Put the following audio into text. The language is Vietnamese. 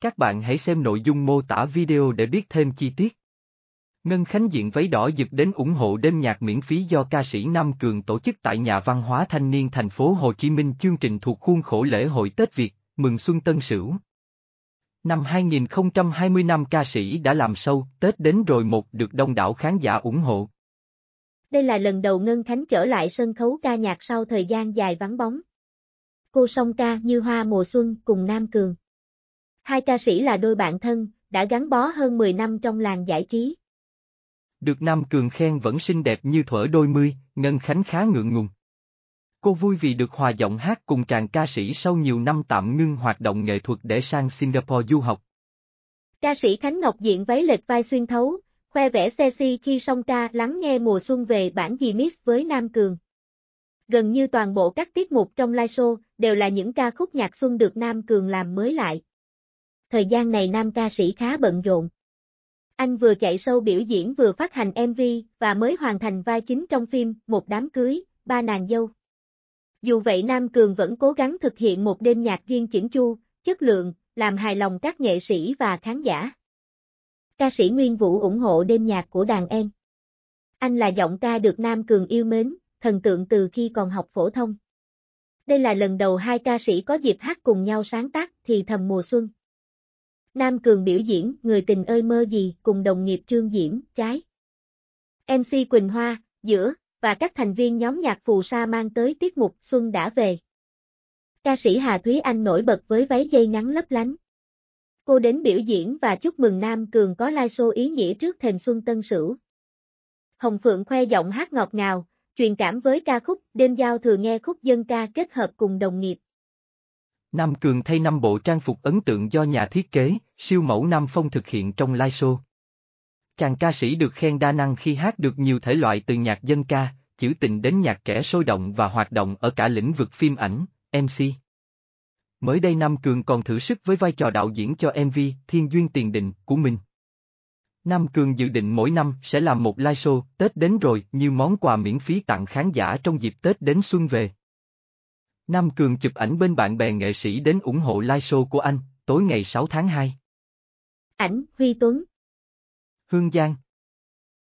Các bạn hãy xem nội dung mô tả video để biết thêm chi tiết. Ngân Khánh diện váy đỏ dực đến ủng hộ đêm nhạc miễn phí do ca sĩ Nam Cường tổ chức tại Nhà văn hóa thanh niên thành phố Hồ Chí Minh chương trình thuộc khuôn khổ lễ hội Tết Việt, mừng xuân tân sửu. Năm 2020 năm ca sĩ đã làm sâu, Tết đến rồi một được đông đảo khán giả ủng hộ. Đây là lần đầu Ngân Khánh trở lại sân khấu ca nhạc sau thời gian dài vắng bóng. Cô song ca như hoa mùa xuân cùng Nam Cường. Hai ca sĩ là đôi bạn thân, đã gắn bó hơn 10 năm trong làng giải trí. Được Nam Cường khen vẫn xinh đẹp như thuở đôi mươi, Ngân Khánh khá ngượng ngùng. Cô vui vì được hòa giọng hát cùng chàng ca sĩ sau nhiều năm tạm ngưng hoạt động nghệ thuật để sang Singapore du học. Ca sĩ Khánh Ngọc diện váy lệch vai xuyên thấu, khoe vẻ sexy khi song ca lắng nghe mùa xuân về bản gì mix với Nam Cường. Gần như toàn bộ các tiết mục trong live show đều là những ca khúc nhạc xuân được Nam Cường làm mới lại thời gian này nam ca sĩ khá bận rộn. Anh vừa chạy sâu biểu diễn vừa phát hành MV và mới hoàn thành vai chính trong phim Một đám cưới, ba nàng dâu. Dù vậy Nam Cường vẫn cố gắng thực hiện một đêm nhạc riêng chỉnh chu, chất lượng, làm hài lòng các nghệ sĩ và khán giả. Ca sĩ Nguyên Vũ ủng hộ đêm nhạc của đàn em. Anh là giọng ca được Nam Cường yêu mến, thần tượng từ khi còn học phổ thông. Đây là lần đầu hai ca sĩ có dịp hát cùng nhau sáng tác thì thầm mùa xuân. Nam Cường biểu diễn Người tình ơi mơ gì cùng đồng nghiệp Trương Diễm, trái. MC Quỳnh Hoa, giữa, và các thành viên nhóm nhạc phù sa mang tới tiết mục Xuân đã về. Ca sĩ Hà Thúy Anh nổi bật với váy dây ngắn lấp lánh. Cô đến biểu diễn và chúc mừng Nam Cường có live show ý nghĩa trước thềm Xuân Tân Sửu. Hồng Phượng khoe giọng hát ngọt ngào, truyền cảm với ca khúc Đêm Giao thừa nghe khúc dân ca kết hợp cùng đồng nghiệp. Nam Cường thay năm bộ trang phục ấn tượng do nhà thiết kế, siêu mẫu Nam Phong thực hiện trong live show. Chàng ca sĩ được khen đa năng khi hát được nhiều thể loại từ nhạc dân ca, chữ tình đến nhạc trẻ sôi động và hoạt động ở cả lĩnh vực phim ảnh, MC. Mới đây Nam Cường còn thử sức với vai trò đạo diễn cho MV Thiên Duyên Tiền Định của mình. Nam Cường dự định mỗi năm sẽ làm một live show Tết đến rồi, như món quà miễn phí tặng khán giả trong dịp Tết đến xuân về. Nam Cường chụp ảnh bên bạn bè nghệ sĩ đến ủng hộ live show của anh, tối ngày 6 tháng 2. Ảnh Huy Tuấn Hương Giang